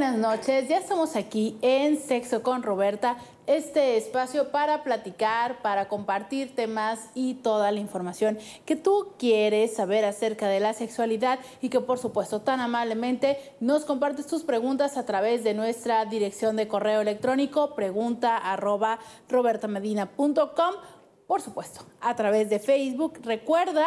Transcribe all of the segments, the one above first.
buenas noches. Ya estamos aquí en Sexo con Roberta, este espacio para platicar, para compartir temas y toda la información que tú quieres saber acerca de la sexualidad y que por supuesto tan amablemente nos compartes tus preguntas a través de nuestra dirección de correo electrónico pregunta arroba robertamedina.com, por supuesto, a través de Facebook. Recuerda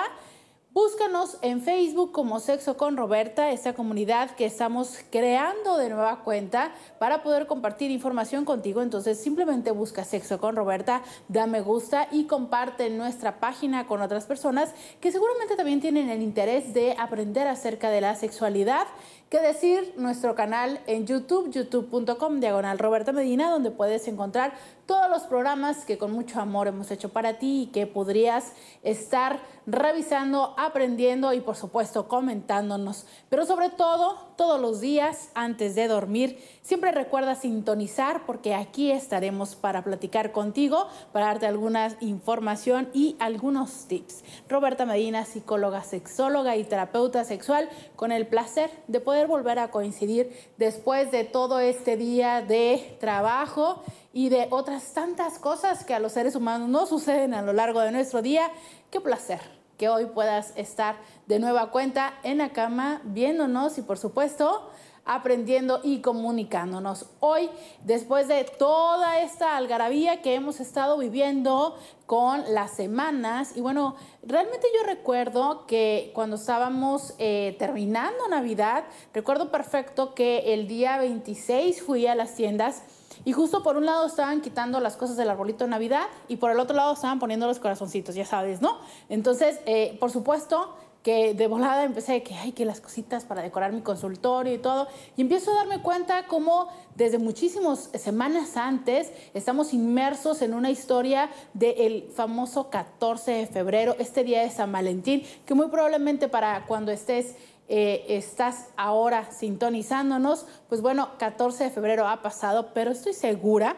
Búscanos en Facebook como Sexo con Roberta, esta comunidad que estamos creando de nueva cuenta para poder compartir información contigo. Entonces simplemente busca Sexo con Roberta, da me gusta y comparte nuestra página con otras personas que seguramente también tienen el interés de aprender acerca de la sexualidad. Que decir nuestro canal en YouTube, youtube.com diagonal Roberta Medina, donde puedes encontrar todos los programas que con mucho amor hemos hecho para ti y que podrías estar revisando, aprendiendo y por supuesto comentándonos. Pero sobre todo, todos los días antes de dormir, siempre recuerda sintonizar porque aquí estaremos para platicar contigo, para darte alguna información y algunos tips. Roberta Medina, psicóloga, sexóloga y terapeuta sexual, con el placer de poder volver a coincidir después de todo este día de trabajo y de otras tantas cosas que a los seres humanos no suceden a lo largo de nuestro día. Qué placer que hoy puedas estar de nueva cuenta en la cama viéndonos y por supuesto aprendiendo y comunicándonos. Hoy, después de toda esta algarabía que hemos estado viviendo con las semanas, y bueno, realmente yo recuerdo que cuando estábamos eh, terminando Navidad, recuerdo perfecto que el día 26 fui a las tiendas y justo por un lado estaban quitando las cosas del arbolito de Navidad y por el otro lado estaban poniendo los corazoncitos, ya sabes, ¿no? Entonces, eh, por supuesto que de volada empecé que hay que las cositas para decorar mi consultorio y todo y empiezo a darme cuenta cómo desde muchísimas semanas antes estamos inmersos en una historia del famoso 14 de febrero, este día de San Valentín, que muy probablemente para cuando estés eh, estás ahora sintonizándonos, pues bueno, 14 de febrero ha pasado, pero estoy segura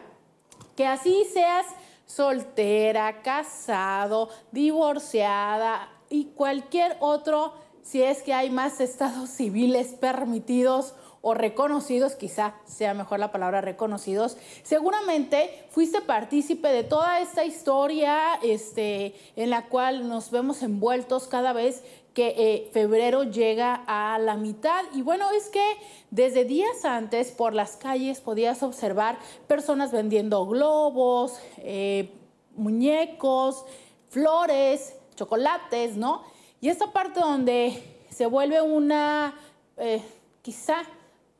que así seas soltera, casado, divorciada y cualquier otro, si es que hay más estados civiles permitidos o reconocidos, quizá sea mejor la palabra reconocidos, seguramente fuiste partícipe de toda esta historia este, en la cual nos vemos envueltos cada vez que eh, febrero llega a la mitad. Y bueno, es que desde días antes por las calles podías observar personas vendiendo globos, eh, muñecos, flores, chocolates, ¿no? Y esta parte donde se vuelve una, eh, quizá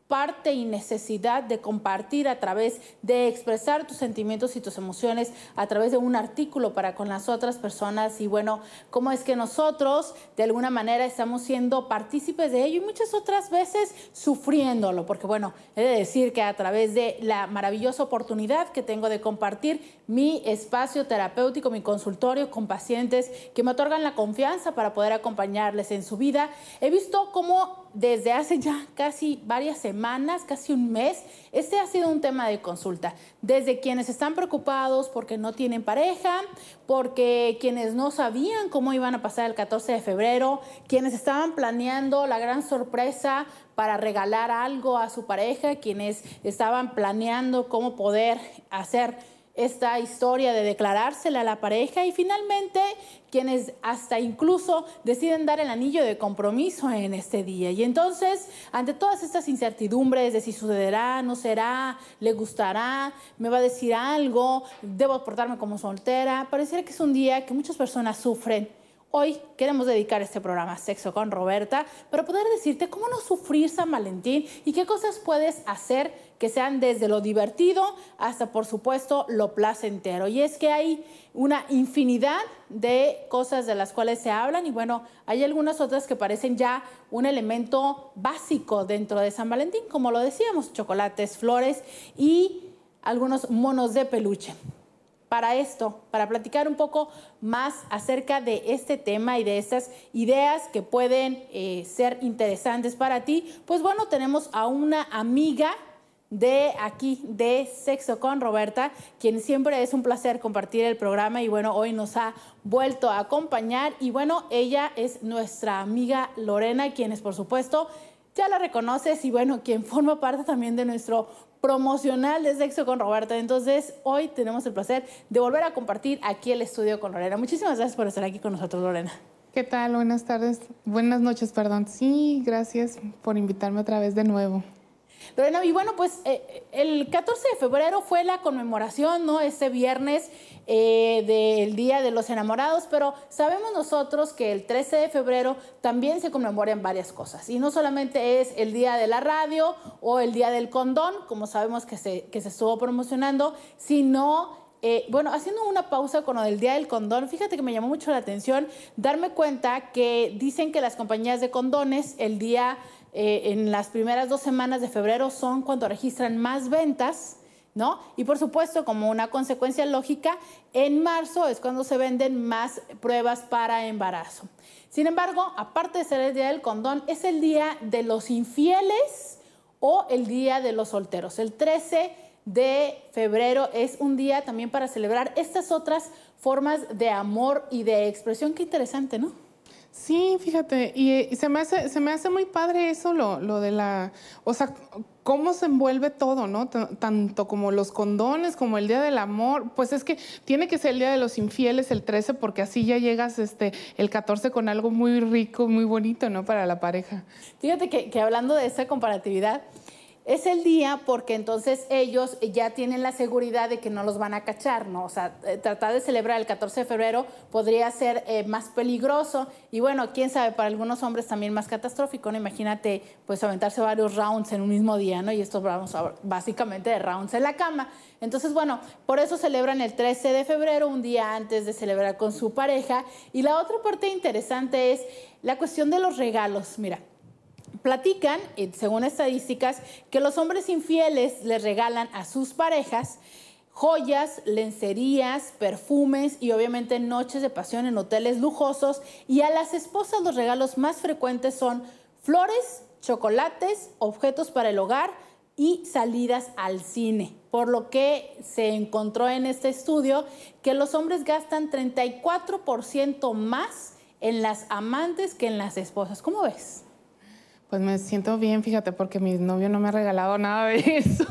parte y necesidad de compartir a través de expresar tus sentimientos y tus emociones a través de un artículo para con las otras personas y bueno, cómo es que nosotros de alguna manera estamos siendo partícipes de ello y muchas otras veces sufriéndolo, porque bueno, he de decir que a través de la maravillosa oportunidad que tengo de compartir mi espacio terapéutico, mi consultorio con pacientes que me otorgan la confianza para poder acompañarles en su vida, he visto cómo desde hace ya casi varias semanas, casi un mes, este ha sido un tema de consulta. Desde quienes están preocupados porque no tienen pareja, porque quienes no sabían cómo iban a pasar el 14 de febrero, quienes estaban planeando la gran sorpresa para regalar algo a su pareja, quienes estaban planeando cómo poder hacer esta historia de declarársela a la pareja y finalmente quienes hasta incluso deciden dar el anillo de compromiso en este día. Y entonces, ante todas estas incertidumbres de si sucederá, no será, le gustará, me va a decir algo, debo portarme como soltera, pareciera que es un día que muchas personas sufren Hoy queremos dedicar este programa Sexo con Roberta para poder decirte cómo no sufrir San Valentín y qué cosas puedes hacer que sean desde lo divertido hasta, por supuesto, lo placentero. Y es que hay una infinidad de cosas de las cuales se hablan y bueno, hay algunas otras que parecen ya un elemento básico dentro de San Valentín, como lo decíamos, chocolates, flores y algunos monos de peluche para esto, para platicar un poco más acerca de este tema y de estas ideas que pueden eh, ser interesantes para ti, pues bueno, tenemos a una amiga de aquí, de Sexo con Roberta, quien siempre es un placer compartir el programa y bueno, hoy nos ha vuelto a acompañar y bueno, ella es nuestra amiga Lorena, quienes por supuesto ya la reconoces y bueno, quien forma parte también de nuestro promocional de Sexo con Roberto. Entonces, hoy tenemos el placer de volver a compartir aquí el estudio con Lorena. Muchísimas gracias por estar aquí con nosotros, Lorena. ¿Qué tal? Buenas tardes. Buenas noches, perdón. Sí, gracias por invitarme otra vez de nuevo y bueno, pues eh, eh, el 14 de febrero fue la conmemoración, ¿no? Este viernes eh, del Día de los Enamorados, pero sabemos nosotros que el 13 de febrero también se conmemoran varias cosas. Y no solamente es el Día de la Radio o el Día del Condón, como sabemos que se, que se estuvo promocionando, sino bueno, haciendo una pausa con lo del Día del Condón, fíjate que me llamó mucho la atención darme cuenta que dicen que las compañías de condones el día eh, en las primeras dos semanas de febrero son cuando registran más ventas, ¿no? Y por supuesto, como una consecuencia lógica, en marzo es cuando se venden más pruebas para embarazo. Sin embargo, aparte de ser el día del condón, es el día de los infieles o el día de los solteros. El 13 de febrero es un día también para celebrar estas otras formas de amor y de expresión. Qué interesante, ¿no? Sí, fíjate, eh, y, se, me hace, se me hace muy padre eso, lo, lo de la, o sea, cómo se envuelve todo, ¿no? tanto como los condones, como el Día del Amor, pues es que tiene que ser el Día de los Infieles, el 13, porque así ya llegas este, el 14 con algo muy rico, muy bonito, ¿no? Para la pareja. Fíjate que hablando de esa comparatividad, es el día porque entonces ellos ya tienen la seguridad de que no los van a cachar, ¿no? O sea, eh, tratar de celebrar el 14 de febrero podría ser eh, más peligroso y bueno, quién sabe, para algunos hombres también más catastrófico, ¿no? Imagínate, pues aventarse varios rounds en un mismo día, ¿no? Y esto vamos básicamente de rounds en la cama. Entonces, bueno, por eso celebran el 13 de febrero, un día antes de celebrar con su pareja. Y la otra parte interesante es la cuestión de los regalos. Mira, platican, según estadísticas, que los hombres infieles les regalan a sus parejas joyas, lencerías, perfumes y obviamente noches de pasión en hoteles lujosos. Y a las esposas los regalos más frecuentes son flores, chocolates, objetos para el hogar y salidas al cine. Por lo que se encontró en este estudio que los hombres gastan 34% más en las amantes que en las esposas. ¿Cómo ves? Pues me siento bien, fíjate, porque mi novio no me ha regalado nada de eso.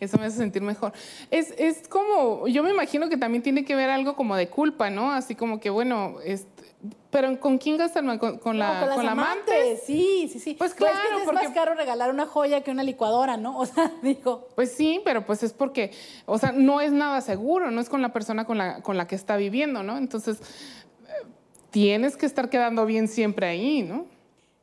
eso me hace sentir mejor. Es, como, yo me imagino que también tiene que ver algo como de culpa, ¿no? Así como que, bueno, este, pero ¿con quién gastan? ¿Con, la, amante? Sí, sí, sí. Pues claro, es, más caro regalar una joya que una licuadora, ¿no? O sea, digo. Pues sí, pero pues es porque, o sea, no es nada seguro, no es con la persona con la, con la que está viviendo, ¿no? Entonces, eh, tienes que estar quedando bien siempre ahí, ¿no?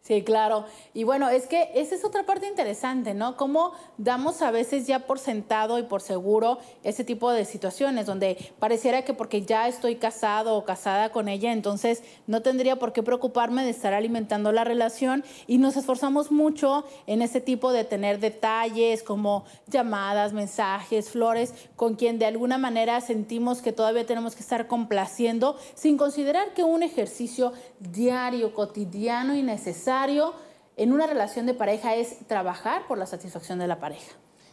Sí, claro. Y bueno, es que esa es otra parte interesante, ¿no? Cómo damos a veces ya por sentado y por seguro ese tipo de situaciones donde pareciera que porque ya estoy casado o casada con ella, entonces no tendría por qué preocuparme de estar alimentando la relación y nos esforzamos mucho en ese tipo de tener detalles como llamadas, mensajes, flores, con quien de alguna manera sentimos que todavía tenemos que estar complaciendo sin considerar que un ejercicio diario, cotidiano y necesario en una relación de pareja es trabajar por la satisfacción de la pareja.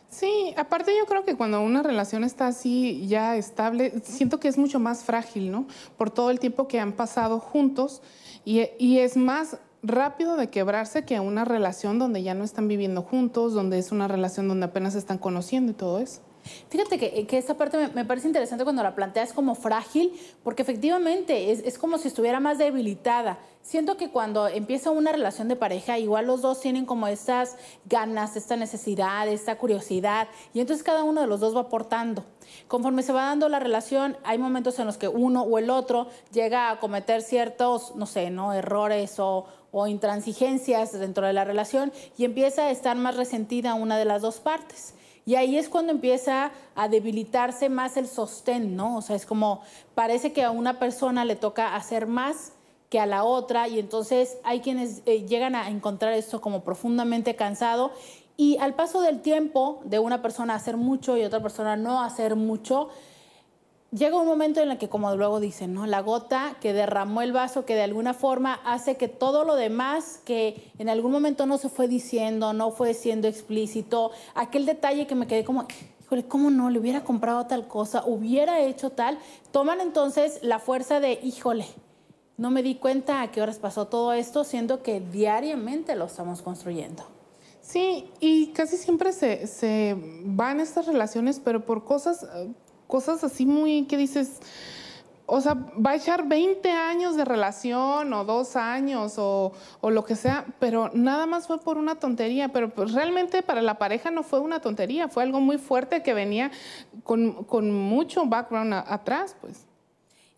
Sí, aparte yo creo que cuando una relación está así ya estable, siento que es mucho más frágil, ¿no? Por todo el tiempo que han pasado juntos y, es más rápido de quebrarse que una relación donde ya no están viviendo juntos, donde es una relación donde apenas están conociendo y todo eso. Fíjate que, esta parte me, parece interesante cuando la planteas como frágil, porque efectivamente es, como si estuviera más debilitada. Siento que cuando empieza una relación de pareja, igual los dos tienen como estas ganas, esta necesidad, esta curiosidad, y entonces cada uno de los dos va aportando. Conforme se va dando la relación, hay momentos en los que uno o el otro llega a cometer ciertos, no sé, ¿no? errores o, o intransigencias dentro de la relación y empieza a estar más resentida una de las dos partes. Y ahí es cuando empieza a debilitarse más el sostén, ¿no? O sea, es como parece que a una persona le toca hacer más que a la otra y entonces hay quienes eh, llegan a encontrar esto como profundamente cansado y al paso del tiempo de una persona hacer mucho y otra persona no hacer mucho, llega un momento en el que, como luego dicen, ¿no? la gota que derramó el vaso, que de alguna forma hace que todo lo demás que en algún momento no se fue diciendo, no fue siendo explícito, aquel detalle que me quedé como, híjole, ¿cómo no? Le hubiera comprado tal cosa, hubiera hecho tal, toman entonces la fuerza de, híjole. No me di cuenta a qué horas pasó todo esto, siendo que diariamente lo estamos construyendo. Sí, y casi siempre se, se, van estas relaciones, pero por cosas, eh, cosas así muy que dices, o sea, va a echar 20 años de relación o dos años o, lo que sea, pero nada más fue por una tontería, pero pues, realmente para la pareja no fue una tontería, fue algo muy fuerte que venía con, mucho background atrás, pues.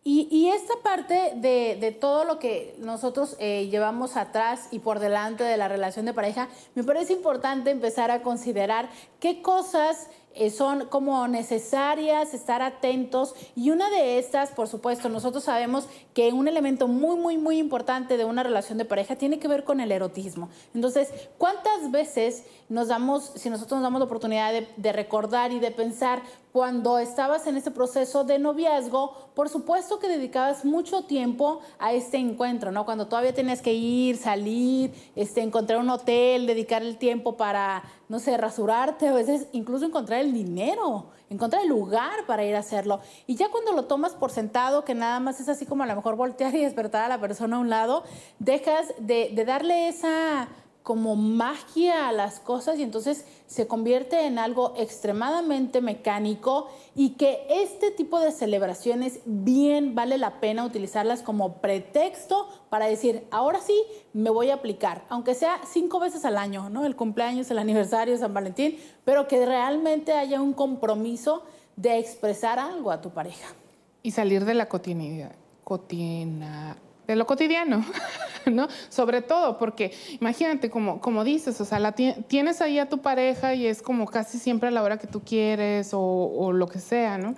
Y, esta parte de, todo lo que nosotros eh, llevamos atrás y por delante de la relación de pareja, me parece importante empezar a considerar qué cosas eh, son como necesarias, estar atentos. Y una de estas, por supuesto, nosotros sabemos que un elemento muy, muy, muy importante de una relación de pareja tiene que ver con el erotismo. Entonces, ¿cuántas veces nos damos, si nosotros nos damos la oportunidad de, de recordar y de pensar cuando estabas en ese proceso de noviazgo, por supuesto que dedicabas mucho tiempo a este encuentro, ¿no? Cuando todavía tenías que ir, salir, este, encontrar un hotel, dedicar el tiempo para, no sé, rasurarte, a veces incluso encontrar el dinero, encontrar el lugar para ir a hacerlo. Y ya cuando lo tomas por sentado, que nada más es así como a lo mejor voltear y despertar a la persona a un lado, dejas de darle esa como magia a las cosas y entonces se convierte en algo extremadamente mecánico y que este tipo de celebraciones bien vale la pena utilizarlas como pretexto para decir, ahora sí me voy a aplicar, aunque sea cinco veces al año, ¿no? El cumpleaños, el aniversario, San Valentín, pero que realmente haya un compromiso de expresar algo a tu pareja. Y salir de la cotidianidad. Cotina, de lo cotidiano, ¿no? Sobre todo porque, imagínate, como, como dices, o sea, tienes ahí a tu pareja y es como casi siempre a la hora que tú quieres o, lo que sea, ¿no?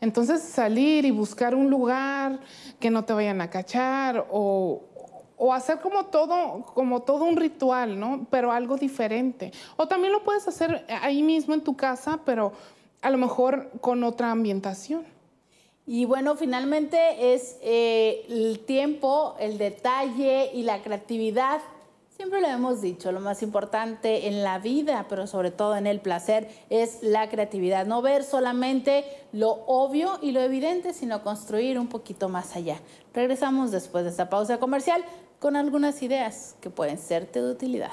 Entonces salir y buscar un lugar que no te vayan a cachar o, hacer como todo, como todo un ritual, ¿no? Pero algo diferente. O también lo puedes hacer ahí mismo en tu casa, pero a lo mejor con otra ambientación. Y bueno, finalmente es eh, el tiempo, el detalle y la creatividad. Siempre lo hemos dicho, lo más importante en la vida, pero sobre todo en el placer, es la creatividad. No ver solamente lo obvio y lo evidente, sino construir un poquito más allá. Regresamos después de esta pausa comercial con algunas ideas que pueden serte de utilidad.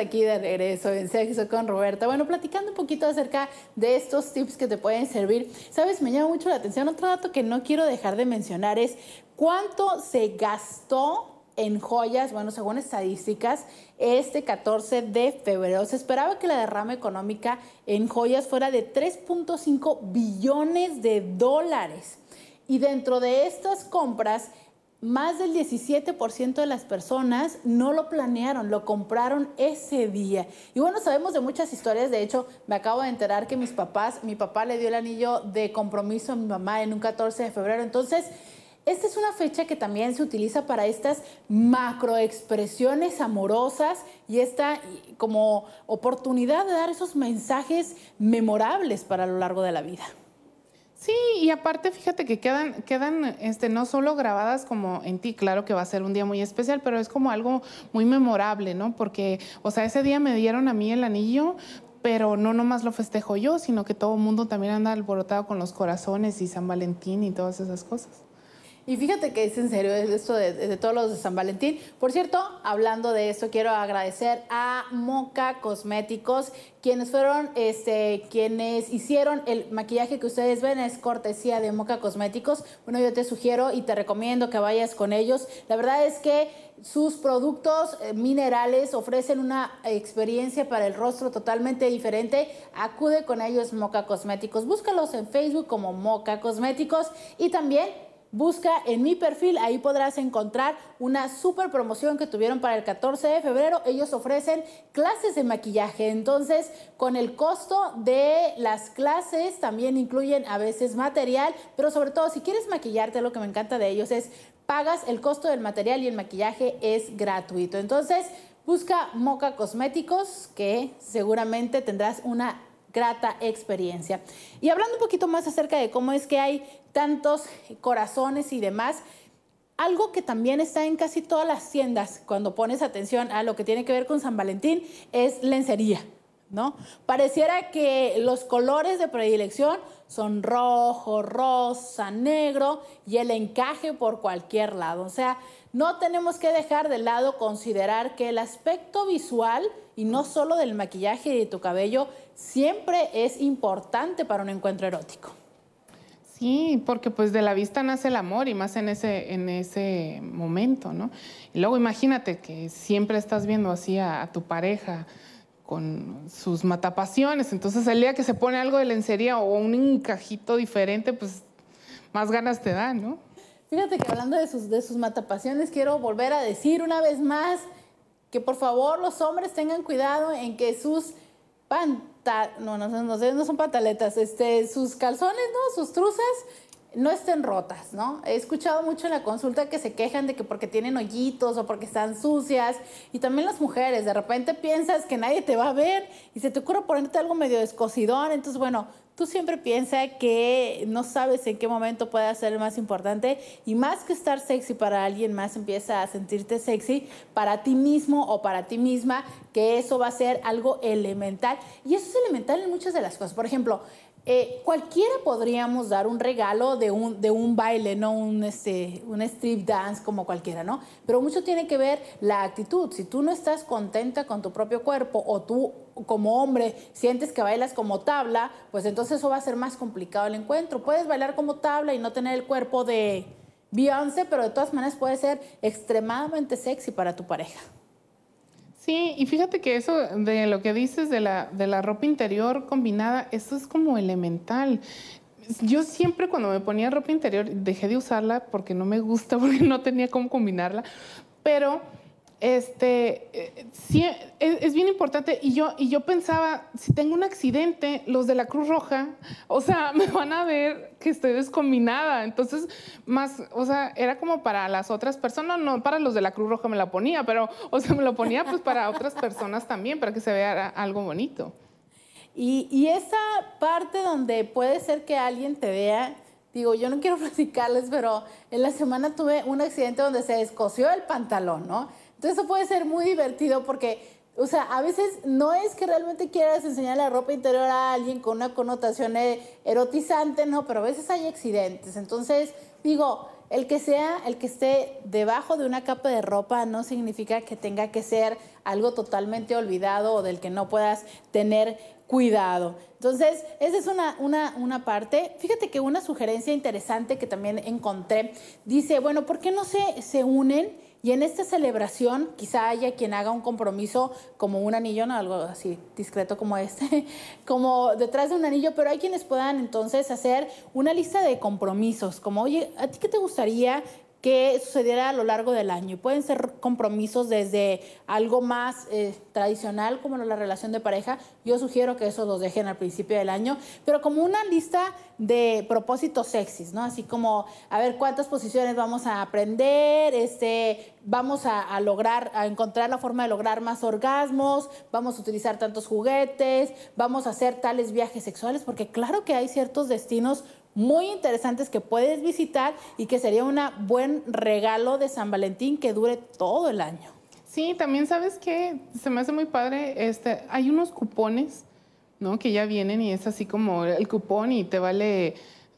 aquí de regreso en Sexo con Roberta. Bueno, platicando un poquito acerca de estos tips que te pueden servir. Sabes, me llama mucho la atención otro dato que no quiero dejar de mencionar es cuánto se gastó en joyas, bueno, según estadísticas, este 14 de febrero se esperaba que la derrama económica en joyas fuera de 3.5 billones de dólares. Y dentro de estas compras, más del 17% de las personas no lo planearon, lo compraron ese día. Y bueno, sabemos de muchas historias, de hecho, me acabo de enterar que mis papás, mi papá le dio el anillo de compromiso a mi mamá en un 14 de febrero, entonces... Esta es una fecha que también se utiliza para estas macroexpresiones amorosas y esta como oportunidad de dar esos mensajes memorables para lo largo de la vida. Sí, y aparte fíjate que quedan, quedan este, no solo grabadas como en ti, claro que va a ser un día muy especial, pero es como algo muy memorable, ¿no? Porque, o sea, ese día me dieron a mí el anillo, pero no nomás lo festejo yo, sino que todo el mundo también anda alborotado con los corazones y San Valentín y todas esas cosas. Y fíjate que es en serio esto de, todos los de San Valentín. Por cierto, hablando de esto, quiero agradecer a Moca Cosméticos, quienes fueron, este, quienes hicieron el maquillaje que ustedes ven, es cortesía de Moca Cosméticos. Bueno, yo te sugiero y te recomiendo que vayas con ellos. La verdad es que sus productos eh, minerales ofrecen una experiencia para el rostro totalmente diferente. Acude con ellos Moca Cosméticos. Búscalos en Facebook como Moca Cosméticos y también Busca en mi perfil, ahí podrás encontrar una super promoción que tuvieron para el 14 de febrero. Ellos ofrecen clases de maquillaje, entonces con el costo de las clases también incluyen a veces material, pero sobre todo si quieres maquillarte, lo que me encanta de ellos es pagas el costo del material y el maquillaje es gratuito. Entonces busca Moca Cosméticos que seguramente tendrás una grata experiencia. Y hablando un poquito más acerca de cómo es que hay tantos corazones y demás, algo que también está en casi todas las tiendas cuando pones atención a lo que tiene que ver con San Valentín es lencería. ¿No? Pareciera que los colores de predilección son rojo, rosa, negro y el encaje por cualquier lado. O sea, no tenemos que dejar de lado considerar que el aspecto visual y no solo del maquillaje y de tu cabello siempre es importante para un encuentro erótico. Sí, porque pues de la vista nace el amor y más en ese, en ese momento, ¿no? Y luego imagínate que siempre estás viendo así a, tu pareja con sus matapasiones, entonces el día que se pone algo de lencería o un encajito diferente, pues más ganas te dan, ¿no? Fíjate que hablando de sus, de sus matapasiones, quiero volver a decir una vez más que por favor los hombres tengan cuidado en que sus pan, no, no, no, no son pataletas, este, sus calzones, ¿no? Sus truzas no estén rotas, ¿no? He escuchado mucho en la consulta que se quejan de que porque tienen hoyitos o porque están sucias y también las mujeres, de repente piensas que nadie te va a ver y se te ocurre ponerte algo medio descosidón, entonces bueno, tú siempre piensas que no sabes en qué momento puede ser el más importante y más que estar sexy para alguien más empieza a sentirte sexy para ti mismo o para ti misma, que eso va a ser algo elemental y eso es elemental en muchas de las cosas. Por ejemplo, eh, cualquiera podríamos dar un regalo de un, baile, no un, este, un strip dance como cualquiera, ¿no? Pero mucho tiene que ver la actitud. Si tú no estás contenta con tu propio cuerpo o tú como hombre sientes que bailas como tabla, pues entonces eso va a ser más complicado el encuentro. Puedes bailar como tabla y no tener el cuerpo de Beyoncé, pero de todas maneras puede ser extremadamente sexy para tu pareja. Sí, y fíjate que eso de lo que dices de la, de la ropa interior combinada, eso es como elemental yo siempre cuando me ponía ropa interior dejé de usarla porque no me gusta, porque no tenía cómo combinarla, pero este, eh, sí, es, bien importante y yo, y yo pensaba, si tengo un accidente, los de la Cruz Roja, o sea, me van a ver que estoy descombinada. Entonces, más, o sea, era como para las otras personas, no para los de la Cruz Roja me la ponía, pero, o sea, me lo ponía pues para otras personas también, para que se vea algo bonito. Y, y esa parte donde puede ser que alguien te vea, digo, yo no quiero platicarles, pero en la semana tuve un accidente donde se descosió el pantalón, ¿no? Entonces eso puede ser muy divertido porque o sea, a veces no es que realmente quieras enseñar la ropa interior a alguien con una connotación e- erotizante, no, pero a veces hay accidentes. Entonces, digo, el que sea, el que esté debajo de una capa de ropa no significa que tenga que ser algo totalmente olvidado o del que no puedas tener cuidado. Entonces, esa es una, una, parte. Fíjate que una sugerencia interesante que también encontré dice, bueno, ¿por qué no se, se unen? Y en esta celebración quizá haya quien haga un compromiso como un anillo, no algo así discreto como este, como detrás de un anillo, pero hay quienes puedan entonces hacer una lista de compromisos, como, oye, ¿a ti qué te gustaría que sucediera a lo largo del año. Y pueden ser compromisos desde algo más eh, tradicional, como la relación de pareja. Yo sugiero que eso los dejen al principio del año, pero como una lista de propósitos sexys, ¿no? Así como, a ver, cuántas posiciones vamos a aprender, este, vamos a, a lograr, a encontrar la forma de lograr más orgasmos, vamos a utilizar tantos juguetes, vamos a hacer tales viajes sexuales, porque claro que hay ciertos destinos muy interesantes que puedes visitar y que sería un buen regalo de San Valentín que dure todo el año. Sí, también sabes que se me hace muy padre, este, hay unos cupones, ¿no? Que ya vienen y es así como el cupón y te vale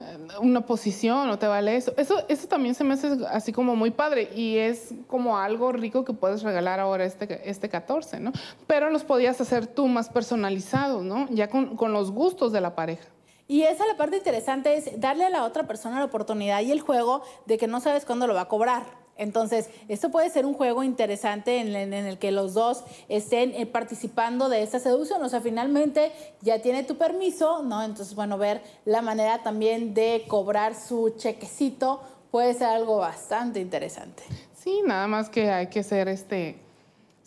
eh, una posición o te vale eso. Eso, eso también se me hace así como muy padre y es como algo rico que puedes regalar ahora este, este 14, ¿no? Pero los podías hacer tú más personalizados, ¿no? Ya con, con los gustos de la pareja. Y esa la parte interesante es darle a la otra persona la oportunidad y el juego de que no sabes cuándo lo va a cobrar. Entonces, esto puede ser un juego interesante en, el que los dos estén eh, participando de esta seducción. O sea, finalmente ya tiene tu permiso, ¿no? Entonces, bueno, ver la manera también de cobrar su chequecito puede ser algo bastante interesante. Sí, nada más que hay que ser este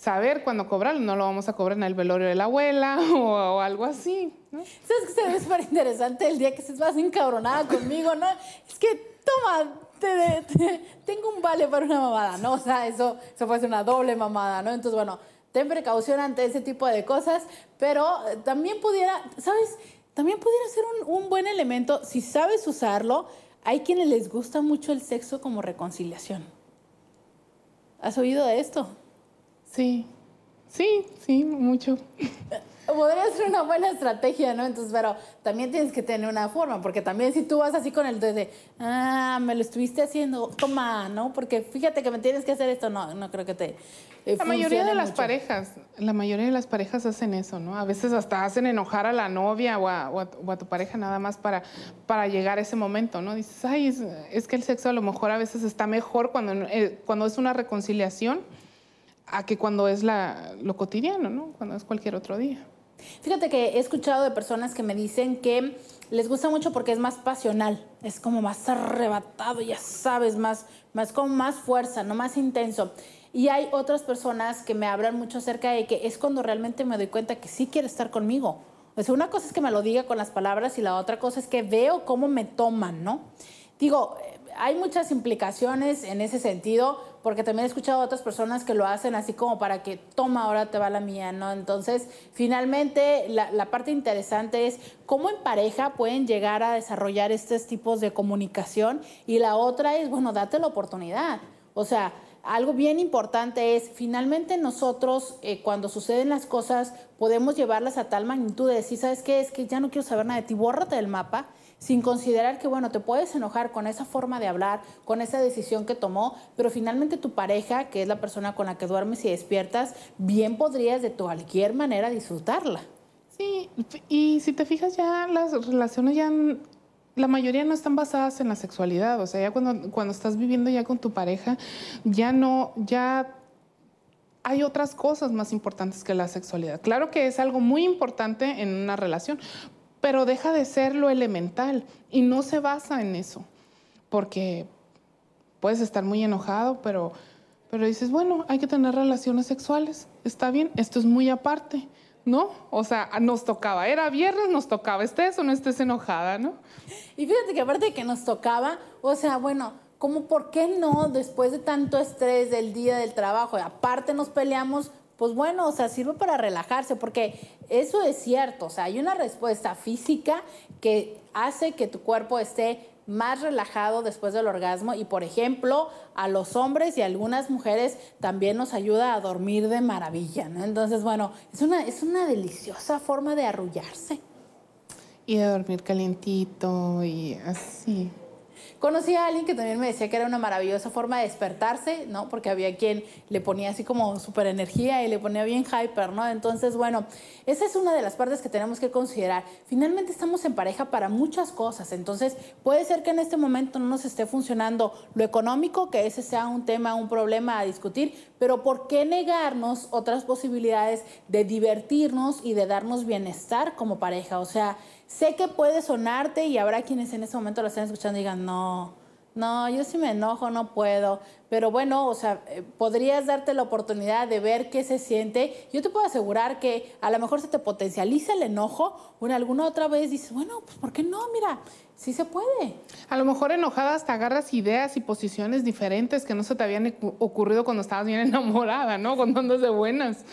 saber cuándo cobrarlo, no lo vamos a cobrar en el velorio de la abuela o, algo así. ¿no? ¿Sabes que se ve súper interesante el día que se más encabronada conmigo, no? Es que, toma, tengo un vale para una mamada, ¿no? O sea, eso, eso puede ser una doble mamada, ¿no? Entonces, bueno, ten precaución ante ese tipo de cosas, pero eh, también pudiera, ¿sabes? También pudiera ser un, un buen elemento, si sabes usarlo, hay quienes les gusta mucho el sexo como reconciliación. ¿Has oído de esto? Sí, sí, sí, mucho. Podría ser una buena estrategia, ¿no? Entonces, pero también tienes que tener una forma, porque también si tú vas así con el de, ah, me lo estuviste haciendo, toma, ¿no? Porque fíjate que me tienes que hacer esto, no, no creo que te... la mayoría de las parejas, la mayoría de las parejas hacen eso, ¿no? A veces hasta hacen enojar a la novia o a, tu pareja nada más para, llegar a ese momento, ¿no? Dices, ay, es, que el sexo a lo mejor a veces está mejor cuando, eh, cuando es una reconciliación a que cuando es lo cotidiano, ¿no? Cuando es cualquier otro día. Fíjate que he escuchado de personas que me dicen que les gusta mucho porque es más pasional, es como más arrebatado, ya sabes, más, más con más fuerza, no más intenso. Y hay otras personas que me hablan mucho acerca de que es cuando realmente me doy cuenta que sí quiere estar conmigo. O sea, una cosa es que me lo diga con las palabras y la otra cosa es que veo cómo me toman, ¿no? Digo, eh, hay muchas implicaciones en ese sentido, porque también he escuchado a otras personas que lo hacen así como para que toma, ahora te va la mía, ¿no? Entonces, finalmente, la, parte interesante es cómo en pareja pueden llegar a desarrollar estos tipos de comunicación y la otra es, bueno, date la oportunidad. O sea, algo bien importante es, finalmente nosotros eh, cuando suceden las cosas podemos llevarlas a tal magnitud de decir, ¿sabes qué? Es que ya no quiero saber nada de ti, bórrate del mapa sin considerar que, bueno, te puedes enojar con esa forma de hablar, con esa decisión que tomó, pero finalmente tu pareja, que es la persona con la que duermes y despiertas, bien podrías de cualquier manera disfrutarla. Sí, y si te fijas ya las relaciones ya la mayoría no están basadas en la sexualidad, o sea, ya cuando, cuando estás viviendo ya con tu pareja, ya no, ya hay otras cosas más importantes que la sexualidad. Claro que es algo muy importante en una relación, pero deja de ser lo elemental y no se basa en eso, porque puedes estar muy enojado, pero, pero dices, bueno, hay que tener relaciones sexuales, está bien, esto es muy aparte, ¿no? O sea, nos tocaba, era viernes, nos tocaba, estés o no estés enojada, ¿no? Y fíjate que aparte de que nos tocaba, o sea, bueno, como por qué no después de tanto estrés del día del trabajo, aparte nos peleamos pues bueno, o sea, sirve para relajarse, porque eso es cierto, o sea, hay una respuesta física que hace que tu cuerpo esté más relajado después del orgasmo y por ejemplo a los hombres y algunas mujeres también nos ayuda a dormir de maravilla, ¿no? Entonces, bueno, es una, es una deliciosa forma de arrullarse. Y de dormir calientito y así. Conocí a alguien que también me decía que era una maravillosa forma de despertarse, ¿no? Porque había quien le ponía así como super energía y le ponía bien hyper, ¿no? Entonces, bueno, esa es una de las partes que tenemos que considerar. Finalmente estamos en pareja para muchas cosas, entonces puede ser que en este momento no nos esté funcionando lo económico, que ese sea un tema, un problema a discutir, pero ¿por qué negarnos otras posibilidades de divertirnos y de darnos bienestar como pareja? O sea, Sé que puede sonarte y habrá quienes en ese momento lo estén escuchando y digan, no, no, yo sí me enojo, no puedo. Pero bueno, o sea, eh, podrías darte la oportunidad de ver qué se siente. Yo te puedo asegurar que a lo mejor se te potencializa el enojo o en alguna otra vez dices, bueno, pues ¿por qué no? Mira, sí se puede. A lo mejor enojada hasta agarras ideas y posiciones diferentes que no se te habían ocurrido cuando estabas bien enamorada, ¿no? Cuando andas de buenas.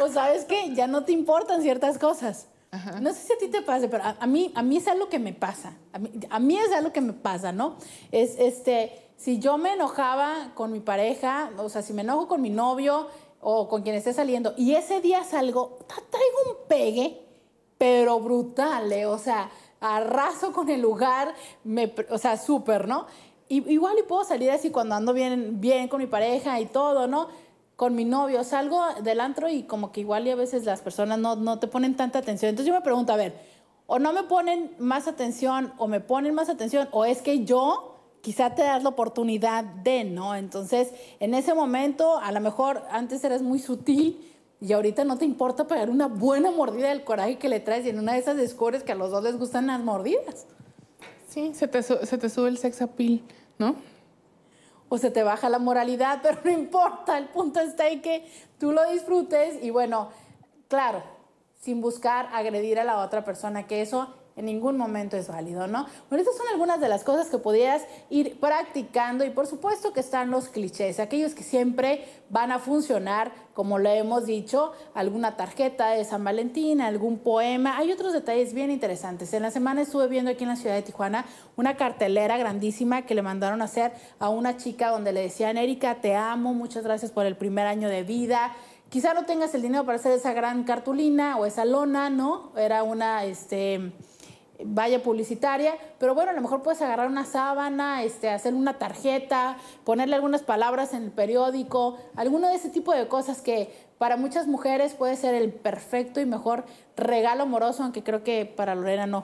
O sabes que ya no te importan ciertas cosas. No sé si a ti te pase pero a, mí, a mí es algo que me pasa. A mí, es algo que me pasa, ¿no? Es este, si yo me enojaba con mi pareja, o sea, si me enojo con mi novio o con quien esté saliendo, y ese día salgo, traigo un pegue, pero brutal, ¿eh? O sea, arraso con el lugar, me, o sea, súper, ¿no? igual y puedo salir así cuando ando bien, bien con mi pareja y todo, ¿no? con mi novio, salgo del antro y como que igual y a veces las personas no, te ponen tanta atención. Entonces yo me pregunto, a ver, o no me ponen más atención o me ponen más atención o es que yo quizá te das la oportunidad de, ¿no? Entonces, en ese momento, a lo mejor antes eras muy sutil y ahorita no te importa pegar una buena mordida del coraje que le traes y en una de esas descubres que a los dos les gustan las mordidas. Sí, se te, se te sube el sex appeal, ¿no? o se te baja la moralidad, pero no importa, el punto está en que tú lo disfrutes y bueno, claro, sin buscar agredir a la otra persona, que eso en ningún momento es válido, ¿no? Bueno, esas son algunas de las cosas que podías ir practicando y por supuesto que están los clichés, aquellos que siempre van a funcionar, como lo hemos dicho, alguna tarjeta de San Valentín, algún poema. Hay otros detalles bien interesantes. En la semana estuve viendo aquí en la ciudad de Tijuana una cartelera grandísima que le mandaron a hacer a una chica donde le decían, Erika, te amo, muchas gracias por el primer año de vida. Quizá no tengas el dinero para hacer esa gran cartulina o esa lona, ¿no? Era una, este vaya publicitaria, pero bueno, a lo mejor puedes agarrar una sábana, este, hacer una tarjeta, ponerle algunas palabras en el periódico, alguno de ese tipo de cosas que para muchas mujeres puede ser el perfecto y mejor regalo amoroso, aunque creo que para Lorena no.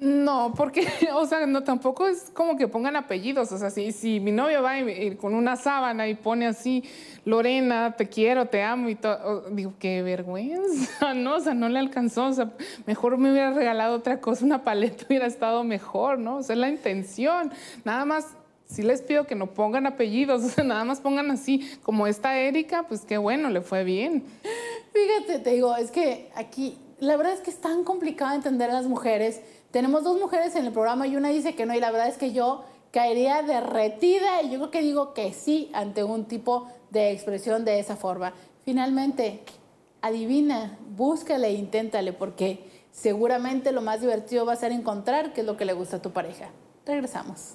No, porque, o sea, no, tampoco es como que pongan apellidos. O sea, si, si mi novio va con una sábana y pone así, Lorena, te quiero, te amo, y todo, digo, qué vergüenza, ¿no? O sea, no le alcanzó. O sea, mejor me hubiera regalado otra cosa, una paleta hubiera estado mejor, ¿no? O sea, es la intención. Nada más si les pido que no pongan apellidos, o sea, nada más pongan así, como esta Erika, pues qué bueno, le fue bien. Fíjate, te digo, es que aquí, la verdad es que es tan complicado entender a las mujeres tenemos dos mujeres en el programa y una dice que no, y la verdad es que yo caería derretida y yo creo que digo que sí ante un tipo de expresión de esa forma. Finalmente, adivina, búscale, e inténtale, porque seguramente lo más divertido va a ser encontrar qué es lo que le gusta a tu pareja. Regresamos.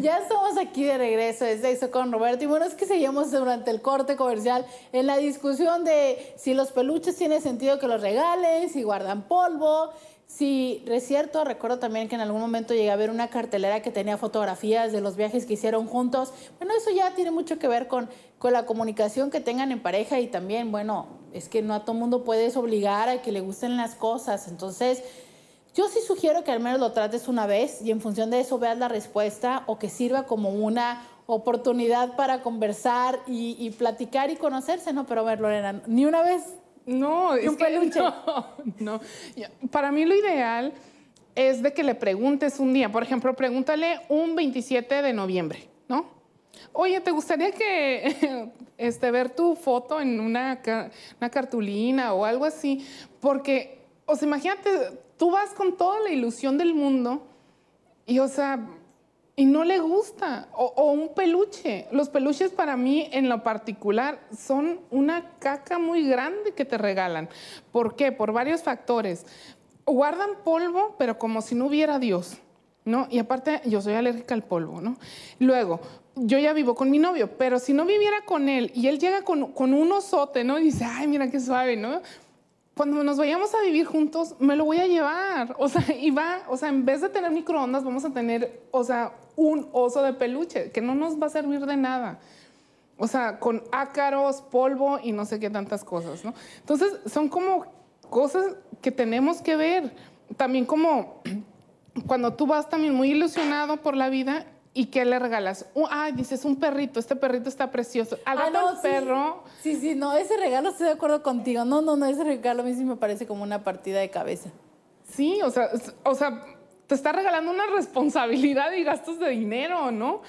Ya estamos aquí de regreso de eso con Roberto. Y bueno, es que seguimos durante el corte comercial en la discusión de si los peluches tiene sentido que los regalen, si guardan polvo, si es cierto, recuerdo también que en algún momento llegué a ver una cartelera que tenía fotografías de los viajes que hicieron juntos. Bueno, eso ya tiene mucho que ver con, con la comunicación que tengan en pareja y también, bueno, es que no a todo mundo puedes obligar a que le gusten las cosas. Entonces, yo sí sugiero que al menos lo trates una vez y en función de eso veas la respuesta o que sirva como una oportunidad para conversar y, platicar y conocerse, ¿no? Pero a ver, Lorena, ni una vez. No, un peluche. no, no. Para mí lo ideal es de que le preguntes un día. Por ejemplo, pregúntale un 27 de noviembre, ¿no? Oye, ¿te gustaría que este, ver tu foto en una, una cartulina o algo así? Porque, o sea, imagínate tú vas con toda la ilusión del mundo y, o sea, y no le gusta. O, un peluche. Los peluches para mí en lo particular son una caca muy grande que te regalan. ¿Por qué? Por varios factores. Guardan polvo, pero como si no hubiera Dios. ¿No? Y aparte, yo soy alérgica al polvo, ¿no? Luego, yo ya vivo con mi novio, pero si no viviera con él y él llega con, con un osote, ¿no? Y dice, ay, mira qué suave, ¿no? cuando nos vayamos a vivir juntos, me lo voy a llevar. O sea, y va, o sea, en vez de tener microondas, vamos a tener, o sea, un oso de peluche que no nos va a servir de nada. O sea, con ácaros, polvo y no sé qué tantas cosas, ¿no? Entonces, son como cosas que tenemos que ver. También como cuando tú vas también muy ilusionado por la vida ¿Y qué le regalas? ah, dices, un perrito, este perrito está precioso. Al ah, perro. Sí, sí, no, ese regalo estoy de acuerdo contigo. No, no, no, ese regalo a mí sí me parece como una partida de cabeza. Sí, o sea, o sea, te está regalando una responsabilidad y gastos de dinero, ¿no?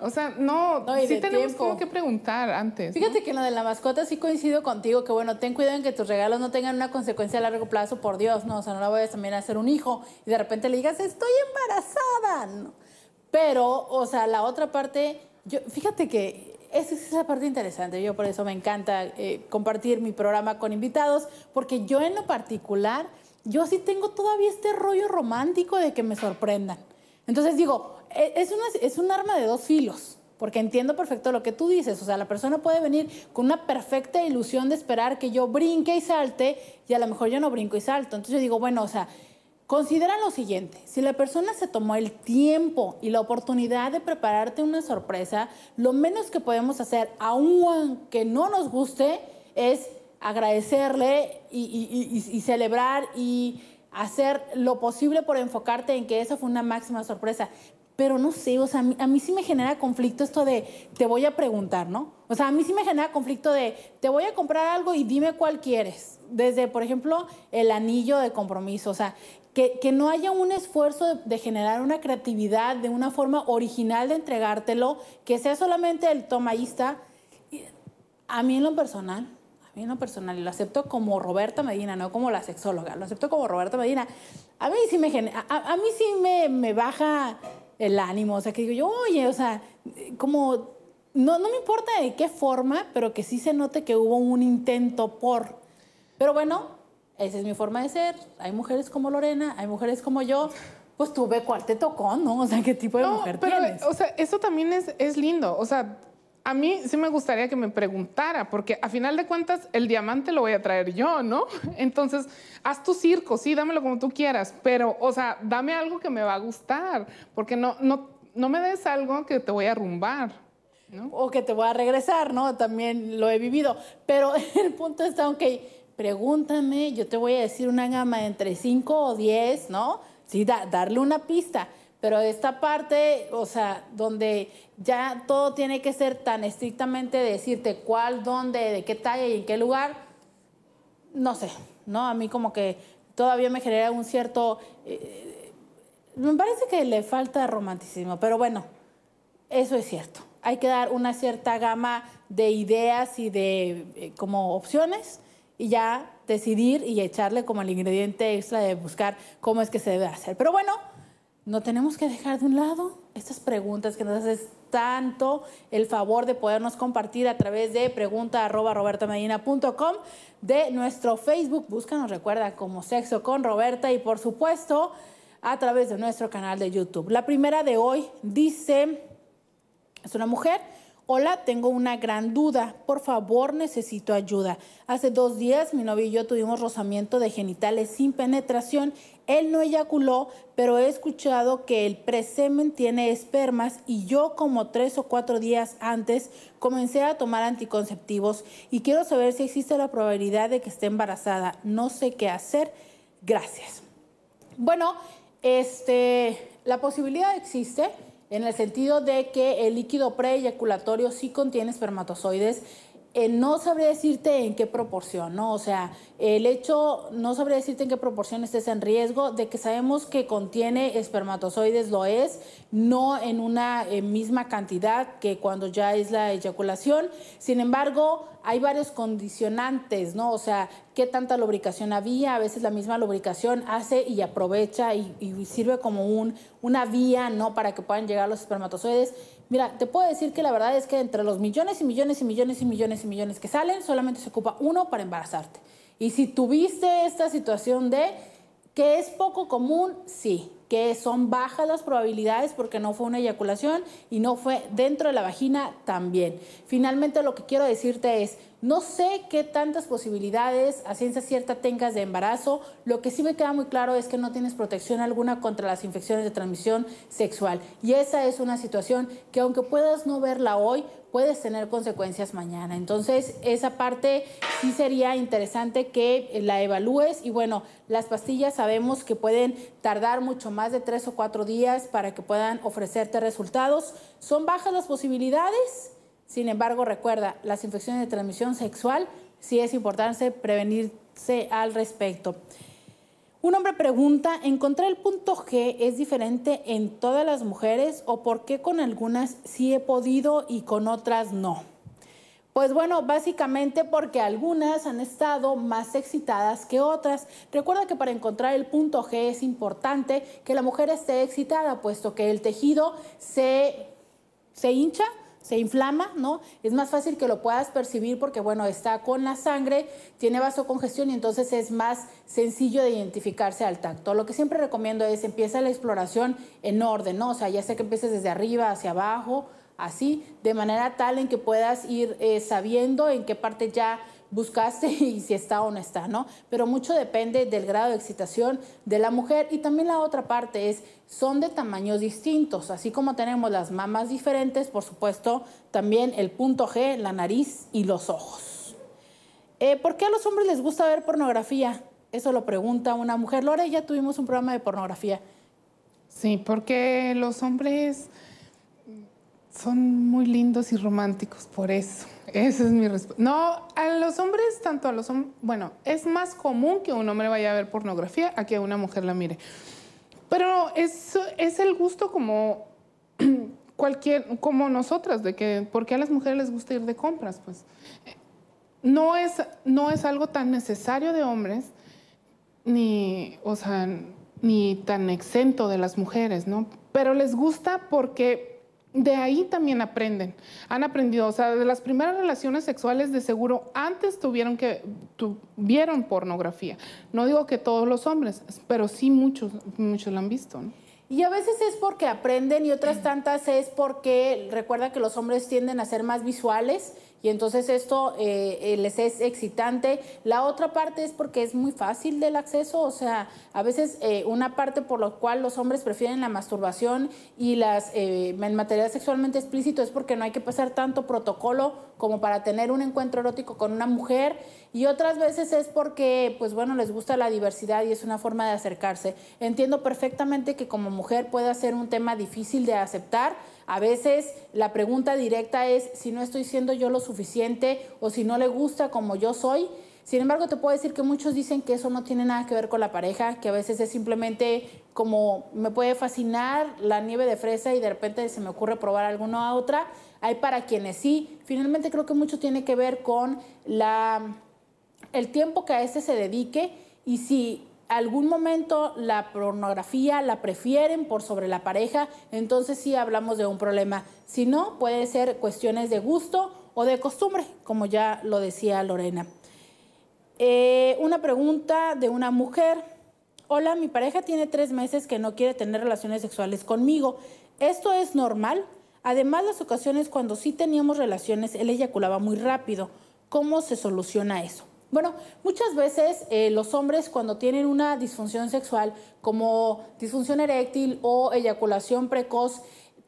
O sea, no, sí tenemos como que preguntar antes. Fíjate que lo de la mascota sí coincido contigo, que bueno, ten cuidado en que tus regalos no tengan una consecuencia a largo plazo, por Dios, no, o sea, no la vayas también a hacer un hijo y de repente le digas, estoy embarazada, no. Pero, o sea, la otra parte, yo, fíjate que esa es la parte interesante. Yo por eso me encanta eh, compartir mi programa con invitados, porque yo en lo particular, yo sí tengo todavía este rollo romántico de que me sorprendan. Entonces digo, e, es, una, es un arma de dos filos. Porque entiendo perfecto lo que tú dices. O sea, la persona puede venir con una perfecta ilusión de esperar que yo brinque y salte, y a lo mejor yo no brinco y salto. Entonces yo digo, bueno, o sea, Considera lo siguiente, si la persona se tomó el tiempo y la oportunidad de prepararte una sorpresa, lo menos que podemos hacer, aun que no nos guste, es agradecerle y, celebrar y hacer lo posible por enfocarte en que esa fue una máxima sorpresa. Pero no sé, o sea, a mí, a mí sí me genera conflicto esto de te voy a preguntar, ¿no? O sea, a mí sí me genera conflicto de te voy a comprar algo y dime cuál quieres. Desde, por ejemplo, el anillo de compromiso. O sea, que, no haya un esfuerzo de, generar una creatividad, de una forma original de entregártelo, que sea solamente el tomaísta. A mí en lo personal, a mí en lo personal, y lo acepto como Roberta Medina, no como la sexóloga, lo acepto como Roberta Medina. A mí sí me, a, mí sí baja el ánimo, o sea, que digo yo, oye, o sea, como, no, no me importa de qué forma, pero que sí se note que hubo un intento por. Pero bueno, esa es mi forma de ser, hay mujeres como Lorena, hay mujeres como yo, pues tuve cuál te tocó, ¿no? O sea, ¿qué tipo de mujer pero, O sea, eso también es, lindo, o sea, a mí sí me gustaría que me preguntara, porque a final de cuentas el diamante lo voy a traer yo, ¿no? Entonces, haz tu circo, sí, dámelo como tú quieras, pero, o sea, dame algo que me va a gustar, porque no, no, no me des algo que te voy a arrumbar, ¿no? O que te voy a regresar, ¿no? También lo he vivido. Pero el punto está, ok, pregúntame, yo te voy a decir una gama entre 5 o 10, ¿no? Sí, darle una pista. Pero esta parte, o sea, donde ya todo tiene que ser tan estrictamente decirte cuál, dónde, de qué talla y en qué lugar, no sé, ¿no? A mí como que todavía me genera un cierto... Eh, me parece que le falta romanticismo, pero bueno, eso es cierto. Hay que dar una cierta gama de ideas y de eh, como opciones y ya decidir y echarle como el ingrediente extra de buscar cómo es que se debe hacer. Pero bueno, no tenemos que dejar de un lado estas preguntas que nos haces tanto el favor de podernos compartir a través de pregunta robertamedina.com de nuestro Facebook. Búscanos, recuerda, como Sexo con Roberta y por supuesto a través de nuestro canal de YouTube. La primera de hoy dice, es una mujer Hola, tengo una gran duda. Por favor, necesito ayuda. Hace dos días mi novio y yo tuvimos rozamiento de genitales sin penetración. Él no eyaculó, pero he escuchado que el presemen tiene espermas y yo como tres o cuatro días antes comencé a tomar anticonceptivos y quiero saber si existe la probabilidad de que esté embarazada. No sé qué hacer. Gracias. Bueno, este, la posibilidad existe en el sentido de que el líquido preeyaculatorio sí contiene espermatozoides eh, no sabría decirte en qué proporción, ¿no? O sea, el hecho, no sabría decirte en qué proporción estés en riesgo, de que sabemos que contiene espermatozoides lo es, no en una eh, misma cantidad que cuando ya es la eyaculación. Sin embargo, hay varios condicionantes, ¿no? O sea, qué tanta lubricación había, a veces la misma lubricación hace y aprovecha y, sirve como una vía, ¿no? Para que puedan llegar los espermatozoides. Mira, te puedo decir que la verdad es que entre los millones y millones y millones y millones y millones que salen, solamente se ocupa uno para embarazarte. Y si tuviste esta situación de que es poco común, sí, que son bajas las probabilidades porque no fue una eyaculación y no fue dentro de la vagina también. Finalmente lo que quiero decirte es, no sé qué tantas posibilidades a ciencia cierta tengas de embarazo. Lo que sí me queda muy claro es que no tienes protección alguna contra las infecciones de transmisión sexual. Y esa es una situación que aunque puedas no verla hoy, puedes tener consecuencias mañana. Entonces, esa parte sí sería interesante que la evalúes. Y bueno, las pastillas sabemos que pueden tardar mucho más de tres o cuatro días para que puedan ofrecerte resultados. Son bajas las posibilidades sin embargo, recuerda, las infecciones de transmisión sexual sí es importante prevenirse al respecto. Un hombre pregunta, ¿encontrar el punto G es diferente en todas las mujeres o por qué con algunas sí he podido y con otras no? Pues bueno, básicamente porque algunas han estado más excitadas que otras. Recuerda que para encontrar el punto G es importante que la mujer esté excitada, puesto que el tejido se, se hincha se inflama, ¿no? Es más fácil que lo puedas percibir porque, bueno, está con la sangre, tiene vasocongestión y entonces es más sencillo de identificarse al tacto. Lo que siempre recomiendo es empieza la exploración en orden, ¿no? O sea, ya sea que empieces desde arriba hacia abajo, así, de manera tal en que puedas ir eh, sabiendo en qué parte ya buscaste y si está o no está, ¿no? Pero mucho depende del grado de excitación de la mujer y también la otra parte es, son de tamaños distintos, así como tenemos las mamas diferentes, por supuesto, también el punto G, la nariz y los ojos. Eh, ¿Por qué a los hombres les gusta ver pornografía? Eso lo pregunta una mujer. Lore, ya tuvimos un programa de pornografía. Sí, porque los hombres son muy lindos y románticos por eso. Esa es mi respuesta. No, a los hombres, tanto a los hombres, bueno, es más común que un hombre vaya a ver pornografía a que una mujer la mire. Pero es, es el gusto como cualquier, como nosotras, de que, ¿por qué a las mujeres les gusta ir de compras, pues. No es, no es algo tan necesario de hombres, ni, o ni tan exento de las mujeres, ¿no? Pero les gusta porque de ahí también aprenden, han aprendido, o sea, de las primeras relaciones sexuales de seguro antes tuvieron que tuvieron pornografía. No digo que todos los hombres, pero sí muchos muchos lo han visto. Y a veces es porque aprenden y otras tantas es porque recuerda que los hombres tienden a ser más visuales y entonces esto eh, eh, les es excitante. La otra parte es porque es muy fácil del acceso, o sea, a veces eh, una parte por la cual los hombres prefieren la masturbación y las eh, el material sexualmente explícito es porque no hay que pasar tanto protocolo como para tener un encuentro erótico con una mujer y otras veces es porque pues bueno, les gusta la diversidad y es una forma de acercarse. Entiendo perfectamente que como mujer puede ser un tema difícil de aceptar, a veces la pregunta directa es si no estoy siendo yo lo suficiente o si no le gusta como yo soy. Sin embargo, te puedo decir que muchos dicen que eso no tiene nada que ver con la pareja, que a veces es simplemente como me puede fascinar la nieve de fresa y de repente se me ocurre probar alguna a otra. Hay para quienes sí. Finalmente creo que mucho tiene que ver con la, el tiempo que a este se dedique y si algún momento la pornografía la prefieren por sobre la pareja, entonces sí hablamos de un problema. Si no, puede ser cuestiones de gusto o de costumbre, como ya lo decía Lorena. Eh, una pregunta de una mujer. Hola, mi pareja tiene tres meses que no quiere tener relaciones sexuales conmigo. ¿Esto es normal? Además, las ocasiones cuando sí teníamos relaciones, él eyaculaba muy rápido. ¿Cómo se soluciona eso? Bueno, muchas veces eh, los hombres cuando tienen una disfunción sexual como disfunción eréctil o eyaculación precoz,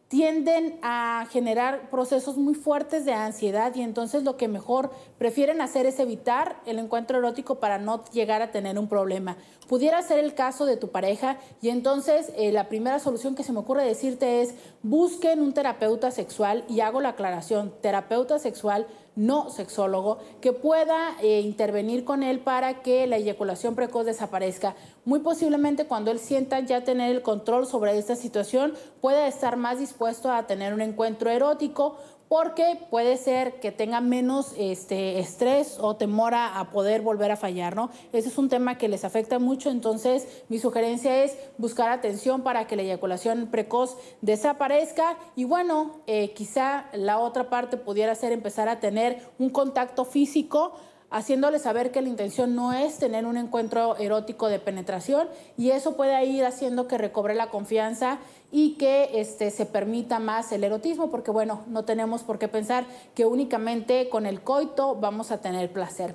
tienden a generar procesos muy fuertes de ansiedad y entonces lo que mejor prefieren hacer es evitar el encuentro erótico para no llegar a tener un problema. Pudiera ser el caso de tu pareja y entonces eh, la primera solución que se me ocurre decirte es busquen un terapeuta sexual y hago la aclaración, terapeuta sexual no sexólogo, que pueda eh, intervenir con él para que la eyaculación precoz desaparezca. Muy posiblemente cuando él sienta ya tener el control sobre esta situación, pueda estar más dispuesto a tener un encuentro erótico porque puede ser que tenga menos este, estrés o temor a, poder volver a fallar, ¿no? Ese es un tema que les afecta mucho entonces mi sugerencia es buscar atención para que la eyaculación precoz desaparezca y bueno, eh, quizá la otra parte pudiera ser empezar a tener un contacto físico haciéndole saber que la intención no es tener un encuentro erótico de penetración y eso puede ir haciendo que recobre la confianza y que este, se permita más el erotismo, porque bueno, no tenemos por qué pensar que únicamente con el coito vamos a tener placer.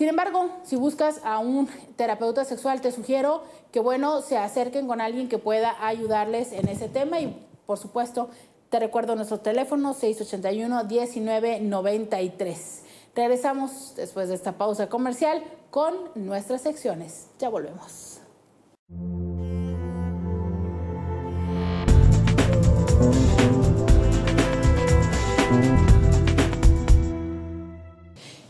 Sin embargo, si buscas a un terapeuta sexual, te sugiero que, bueno, se acerquen con alguien que pueda ayudarles en ese tema y, por supuesto, te recuerdo nuestro teléfono 681-1993. Regresamos después de esta pausa comercial con nuestras secciones. Ya volvemos.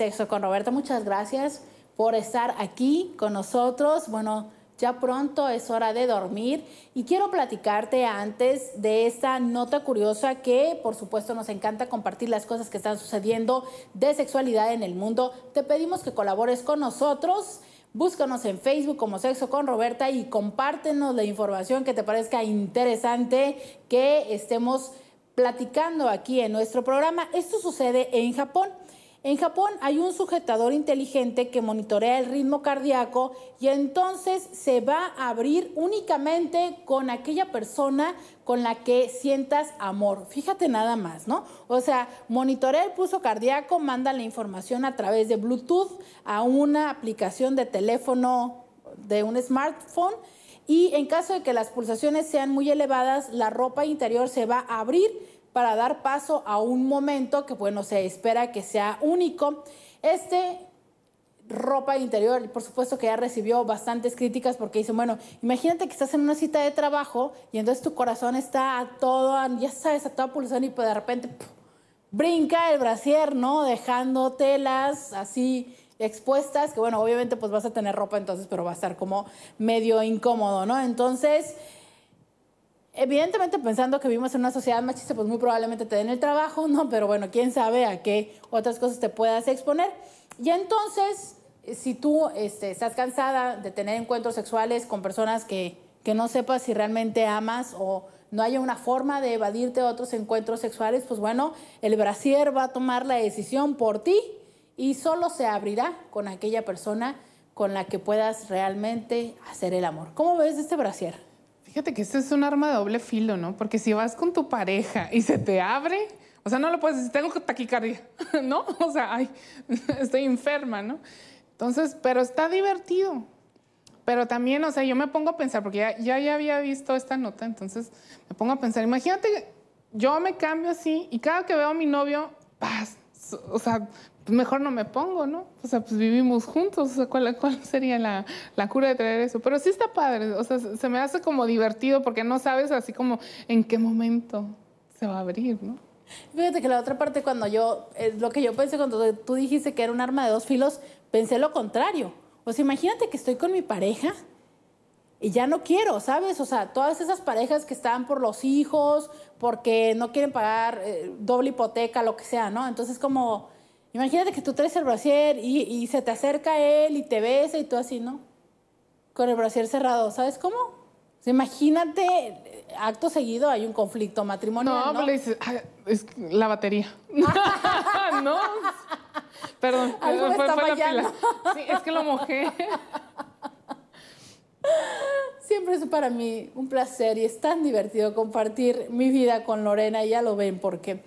Sexo con Roberta, Muchas gracias por estar aquí con nosotros. Bueno, ya pronto es hora de dormir y quiero platicarte antes de esta nota curiosa que por supuesto nos encanta compartir las cosas que están sucediendo de sexualidad en el mundo. Te pedimos que colabores con nosotros. Búscanos en Facebook como Sexo con Roberta y compártenos la información que te parezca interesante que estemos platicando aquí en nuestro programa. Esto sucede en Japón. En Japón hay un sujetador inteligente que monitorea el ritmo cardíaco y entonces se va a abrir únicamente con aquella persona con la que sientas amor. Fíjate nada más, ¿no? O sea, monitorea el pulso cardíaco, manda la información a través de Bluetooth a una aplicación de teléfono de un smartphone y en caso de que las pulsaciones sean muy elevadas, la ropa interior se va a abrir para dar paso a un momento que, bueno, se espera que sea único. Este ropa interior, por supuesto que ya recibió bastantes críticas porque dicen, bueno, imagínate que estás en una cita de trabajo y entonces tu corazón está a todo, ya sabes, a toda pulsión y pues, de repente brinca el brasier, ¿no? Dejando telas así expuestas, que bueno, obviamente pues vas a tener ropa entonces, pero va a estar como medio incómodo, ¿no? Entonces... Evidentemente pensando que vivimos en una sociedad machista, pues muy probablemente te den el trabajo, ¿no? Pero bueno, quién sabe a qué otras cosas te puedas exponer. Y entonces, si tú este, estás cansada de tener encuentros sexuales con personas que, que no sepas si realmente amas o no haya una forma de evadirte de otros encuentros sexuales, pues bueno, el brasier va a tomar la decisión por ti y solo se abrirá con aquella persona con la que puedas realmente hacer el amor. ¿Cómo ves este brasier? Fíjate que esto es un arma de doble filo, ¿no? Porque si vas con tu pareja y se te abre, o sea, no lo puedes decir, tengo taquicardia, ¿no? O sea, ay, estoy enferma, ¿no? Entonces, pero está divertido. Pero también, o sea, yo me pongo a pensar, porque ya, ya, había visto esta nota, entonces me pongo a pensar, imagínate, yo me cambio así y cada que veo a mi novio, paz, o sea, pues, mejor no me pongo, ¿no? O sea, pues vivimos juntos, o sea, ¿cuál, sería la, cura de traer eso? Pero sí está padre, o sea, se me hace como divertido porque no sabes así como en qué momento se va a abrir, ¿no? Fíjate que la otra parte, cuando yo, eh, lo que yo pensé cuando tú dijiste que era un arma de dos filos, pensé lo contrario. O sea, imagínate que estoy con mi pareja y ya no quiero, ¿sabes? O sea, todas esas parejas que están por los hijos, porque no quieren pagar eh, doble hipoteca, lo que sea, ¿no? Entonces, como Imagínate que tú traes el brasier y, se te acerca él y te besa y tú así, ¿no? Con el brasier cerrado, ¿sabes cómo? imagínate, acto seguido hay un conflicto matrimonial. No, ¿no? Pues, le dices, es la batería. no. Perdón, Algo fue, Sí, es que lo mojé. Siempre es para mí un placer y es tan divertido compartir mi vida con Lorena, y ya lo ven, porque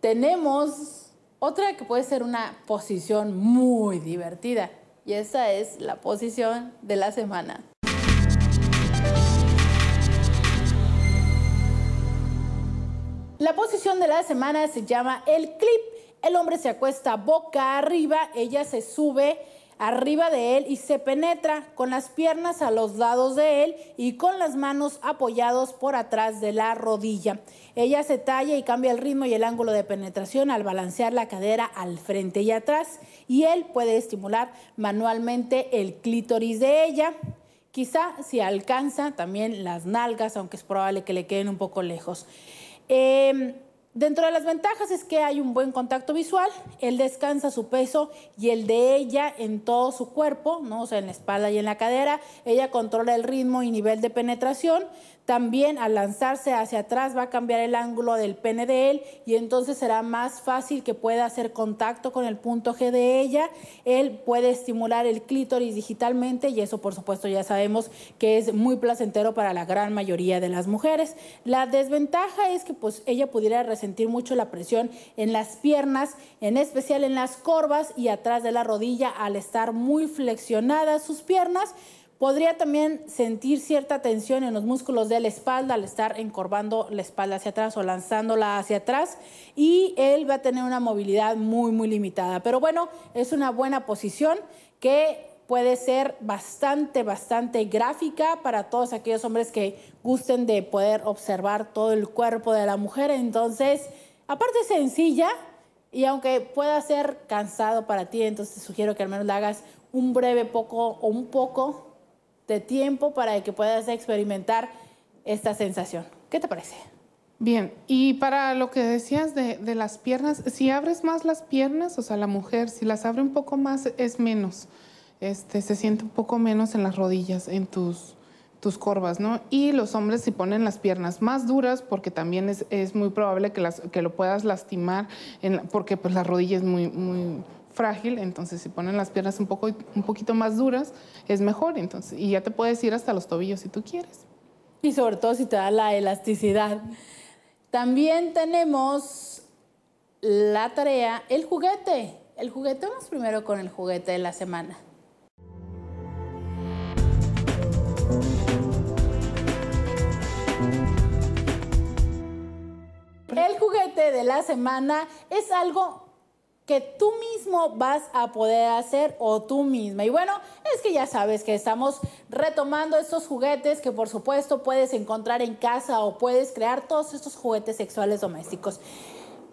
tenemos otra que puede ser una posición muy divertida y esa es la posición de la semana. La posición de la semana se llama el clip. El hombre se acuesta boca arriba, ella se sube arriba de él y se penetra con las piernas a los lados de él y con las manos apoyados por atrás de la rodilla. Ella se talla y cambia el ritmo y el ángulo de penetración al balancear la cadera al frente y atrás y él puede estimular manualmente el clítoris de ella. Quizá si alcanza también las nalgas, aunque es probable que le queden un poco lejos. Em, Dentro de las ventajas es que hay un buen contacto visual, él descansa su peso y el de ella en todo su cuerpo, ¿no? o sea, en la espalda y en la cadera, ella controla el ritmo y nivel de penetración, también al lanzarse hacia atrás va a cambiar el ángulo del pene de él y entonces será más fácil que pueda hacer contacto con el punto G de ella. Él puede estimular el clítoris digitalmente y eso por supuesto ya sabemos que es muy placentero para la gran mayoría de las mujeres. La desventaja es que pues ella pudiera resentir mucho la presión en las piernas, en especial en las corvas y atrás de la rodilla al estar muy flexionadas sus piernas. Podría también sentir cierta tensión en los músculos de la espalda al estar encorvando la espalda hacia atrás o lanzándola hacia atrás y él va a tener una movilidad muy, muy limitada. Pero bueno, es una buena posición que puede ser bastante, bastante gráfica para todos aquellos hombres que gusten de poder observar todo el cuerpo de la mujer. Entonces, aparte es sencilla y aunque pueda ser cansado para ti, entonces te sugiero que al menos la hagas un breve poco o un poco de tiempo para que puedas experimentar esta sensación. ¿Qué te parece? Bien, y para lo que decías de, las piernas, si abres más las piernas, o sea, la mujer, si las abre un poco más, es menos. Este, se siente un poco menos en las rodillas, en tus, tus corvas, ¿no? Y los hombres si ponen las piernas más duras, porque también es, muy probable que, las, que lo puedas lastimar, porque pues la rodilla es muy, muy, frágil, entonces si ponen las piernas un, poco, un poquito más duras, es mejor. Entonces, y ya te puedes ir hasta los tobillos si tú quieres. Y sobre todo si te da la elasticidad. También tenemos la tarea, el juguete. El juguete, vamos primero con el juguete de la semana. El juguete de la semana es algo que tú mismo vas a poder hacer o tú misma. Y bueno, es que ya sabes que estamos retomando estos juguetes que por supuesto puedes encontrar en casa o puedes crear todos estos juguetes sexuales domésticos.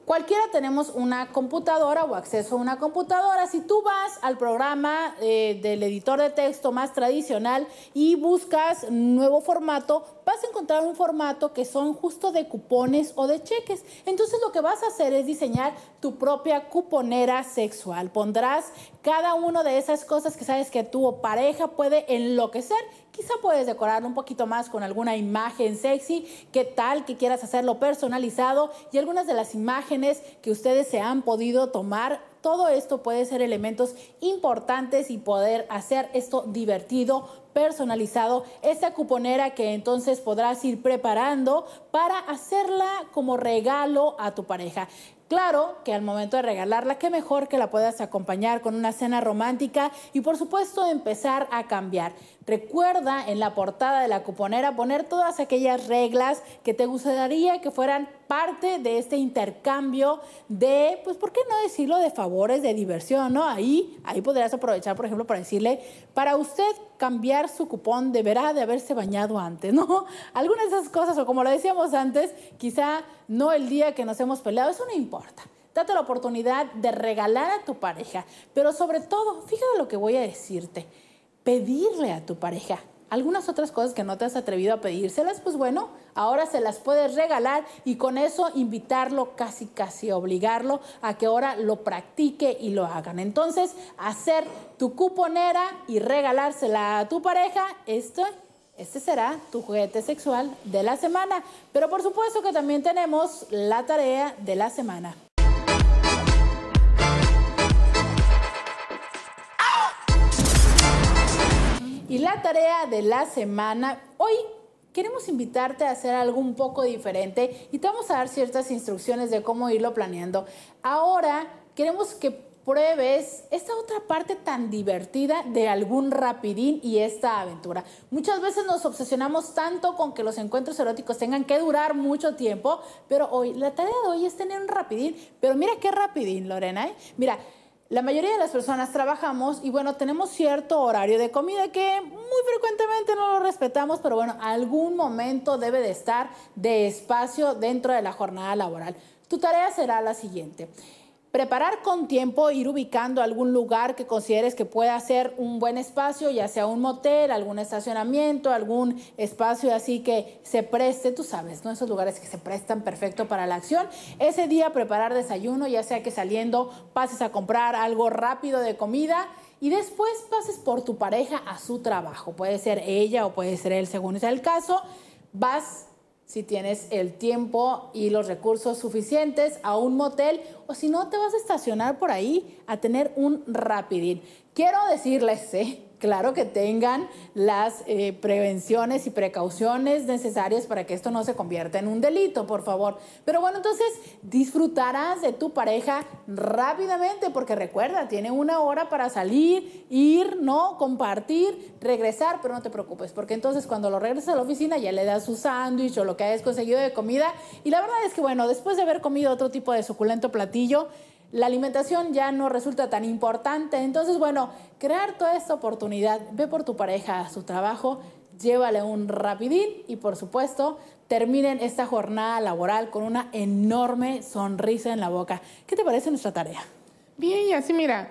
Cualquiera tenemos una computadora o acceso a una computadora. Si tú vas al programa eh, del editor de texto más tradicional y buscas nuevo formato, vas a encontrar un formato que son justo de cupones o de cheques. Entonces lo que vas a hacer es diseñar tu propia cuponera sexual. Pondrás cada una de esas cosas que sabes que tu pareja puede enloquecer Quizá puedes decorar un poquito más con alguna imagen sexy, qué tal que quieras hacerlo personalizado y algunas de las imágenes que ustedes se han podido tomar todo esto puede ser elementos importantes y poder hacer esto divertido, personalizado, esta cuponera que entonces podrás ir preparando para hacerla como regalo a tu pareja. Claro que al momento de regalarla, qué mejor que la puedas acompañar con una cena romántica y por supuesto empezar a cambiar. Recuerda en la portada de la cuponera poner todas aquellas reglas que te gustaría que fueran parte de este intercambio de, pues, ¿por qué no decirlo? De favores, de diversión, ¿no? Ahí, ahí podrías aprovechar, por ejemplo, para decirle, para usted cambiar su cupón deberá de haberse bañado antes, ¿no? Algunas de esas cosas, o como lo decíamos antes, quizá no el día que nos hemos peleado, eso no importa. Date la oportunidad de regalar a tu pareja, pero sobre todo, fíjate lo que voy a decirte pedirle a tu pareja. Algunas otras cosas que no te has atrevido a pedírselas, pues bueno, ahora se las puedes regalar y con eso invitarlo, casi casi obligarlo a que ahora lo practique y lo hagan. Entonces, hacer tu cuponera y regalársela a tu pareja, esto este será tu juguete sexual de la semana. Pero por supuesto que también tenemos la tarea de la semana. Y la tarea de la semana, hoy queremos invitarte a hacer algo un poco diferente y te vamos a dar ciertas instrucciones de cómo irlo planeando. Ahora queremos que pruebes esta otra parte tan divertida de algún rapidín y esta aventura. Muchas veces nos obsesionamos tanto con que los encuentros eróticos tengan que durar mucho tiempo, pero hoy la tarea de hoy es tener un rapidín, pero mira qué rapidín, Lorena, ¿eh? Mira, la mayoría de las personas trabajamos y bueno, tenemos cierto horario de comida que muy frecuentemente no lo respetamos, pero bueno, algún momento debe de estar de espacio dentro de la jornada laboral. Tu tarea será la siguiente preparar con tiempo, ir ubicando algún lugar que consideres que pueda ser un buen espacio, ya sea un motel, algún estacionamiento, algún espacio así que se preste, tú sabes, ¿no? Esos lugares que se prestan perfecto para la acción. Ese día preparar desayuno, ya sea que saliendo pases a comprar algo rápido de comida y después pases por tu pareja a su trabajo. Puede ser ella o puede ser él, según sea el caso. Vas si tienes el tiempo y los recursos suficientes, a un motel o si no te vas a estacionar por ahí a tener un rapidín. Quiero decirles, ¿eh? claro que tengan las eh, prevenciones y precauciones necesarias para que esto no se convierta en un delito, por favor. Pero bueno, entonces disfrutarás de tu pareja rápidamente, porque recuerda, tiene una hora para salir, ir, ¿no? Compartir, regresar, pero no te preocupes, porque entonces cuando lo regresas a la oficina ya le das su sándwich o lo que hayas conseguido de comida. Y la verdad es que, bueno, después de haber comido otro tipo de suculento platillo, la alimentación ya no resulta tan importante. Entonces, bueno, crear toda esta oportunidad, ve por tu pareja a su trabajo, llévale un rapidín y por supuesto terminen esta jornada laboral con una enorme sonrisa en la boca. ¿Qué te parece nuestra tarea? Bien, y así mira,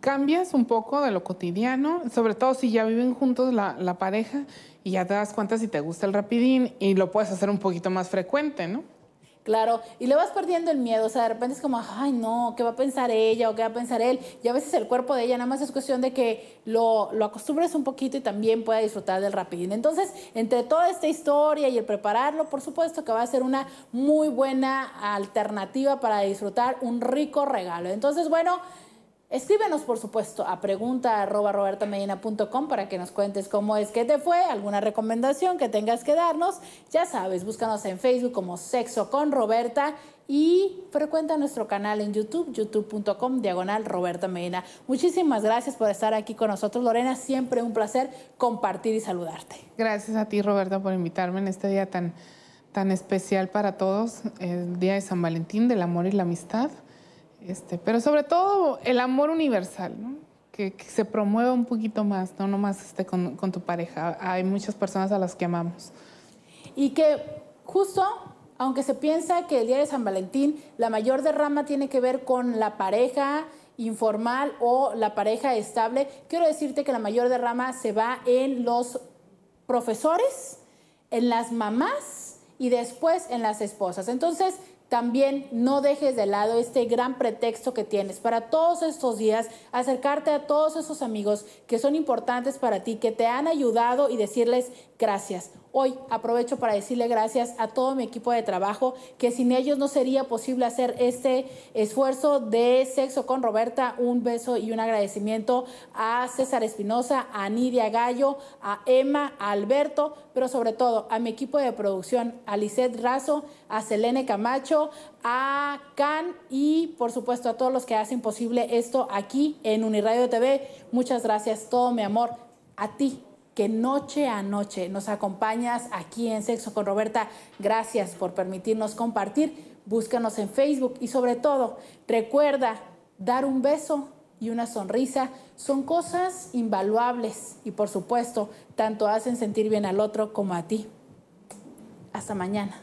cambias un poco de lo cotidiano, sobre todo si ya viven juntos la, la pareja y ya te das cuenta si te gusta el rapidín y lo puedes hacer un poquito más frecuente, ¿no? Claro, y le vas perdiendo el miedo, o sea, de repente es como, ay no, ¿qué va a pensar ella o qué va a pensar él? Y a veces el cuerpo de ella nada más es cuestión de que lo, acostumbres un poquito y también pueda disfrutar del rapidín. Entonces, entre toda esta historia y el prepararlo, por supuesto que va a ser una muy buena alternativa para disfrutar un rico regalo. Entonces, bueno... Escríbenos, por supuesto, a pregunta .com para que nos cuentes cómo es que te fue, alguna recomendación que tengas que darnos. Ya sabes, búscanos en Facebook como Sexo con Roberta y frecuenta nuestro canal en YouTube, youtube.com diagonal Roberta Medina. Muchísimas gracias por estar aquí con nosotros, Lorena. Siempre un placer compartir y saludarte. Gracias a ti, Roberta, por invitarme en este día tan, tan especial para todos, el Día de San Valentín, del amor y la amistad. Este, pero sobre todo el amor universal, que, se promueva un poquito más, no nomás este, con, con tu pareja. Hay muchas personas a las que amamos. Y que justo, aunque se piensa que el día de San Valentín, la mayor derrama tiene que ver con la pareja, informal o la pareja estable, quiero decirte que la mayor derrama se va en los profesores, en las mamás y después en las esposas. Entonces, también no dejes de lado este gran pretexto que tienes para todos estos días, acercarte a todos esos amigos que son importantes para ti, que te han ayudado y decirles gracias. Hoy aprovecho para decirle gracias a todo mi equipo de trabajo, que sin ellos no sería posible hacer este esfuerzo de sexo con Roberta. Un beso y un agradecimiento a César Espinosa, a Nidia Gallo, a Emma, a Alberto, pero sobre todo a mi equipo de producción, a Lisette Razo, a Selene Camacho, a Can y por supuesto a todos los que hacen posible esto aquí en Uniradio TV. Muchas gracias, todo mi amor, a ti que noche a noche nos acompañas aquí en Sexo con Roberta. Gracias por permitirnos compartir. Búscanos en Facebook y sobre todo, recuerda, dar un beso y una sonrisa son cosas invaluables y por supuesto, tanto hacen sentir bien al otro como a ti. Hasta mañana.